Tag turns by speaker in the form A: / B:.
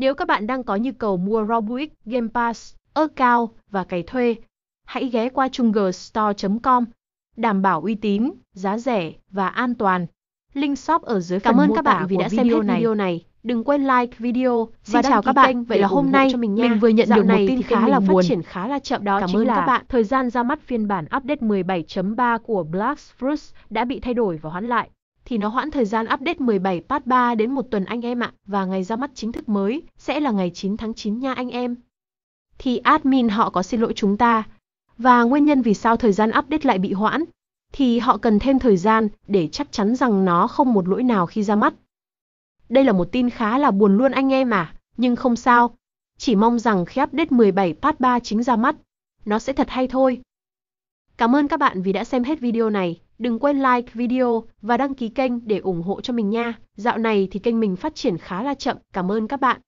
A: Nếu các bạn đang có nhu cầu mua Robux, Game Pass, account và cày thuê, hãy ghé qua trungstore.com. Đảm bảo uy tín, giá rẻ và an toàn. Link shop ở dưới Cảm phần ơn mô các bạn vì đã xem video này. video này. Đừng quên like video Xin và chào các bạn. Vậy là hôm nay mình, mình vừa nhận Dạo được một tin khá là phát buồn. triển khá là chậm đó Cảm chính ơn là các bạn. Thời gian ra mắt phiên bản update 17.3 của Blast Fruits đã bị thay đổi và hoãn lại thì nó hoãn thời gian update 17 part 3 đến một tuần anh em ạ, và ngày ra mắt chính thức mới sẽ là ngày 9 tháng 9 nha anh em. Thì admin họ có xin lỗi chúng ta, và nguyên nhân vì sao thời gian update lại bị hoãn, thì họ cần thêm thời gian để chắc chắn rằng nó không một lỗi nào khi ra mắt. Đây là một tin khá là buồn luôn anh em à, nhưng không sao. Chỉ mong rằng khi update 17 part 3 chính ra mắt, nó sẽ thật hay thôi. Cảm ơn các bạn vì đã xem hết video này. Đừng quên like video và đăng ký kênh để ủng hộ cho mình nha. Dạo này thì kênh mình phát triển khá là chậm. Cảm ơn các bạn.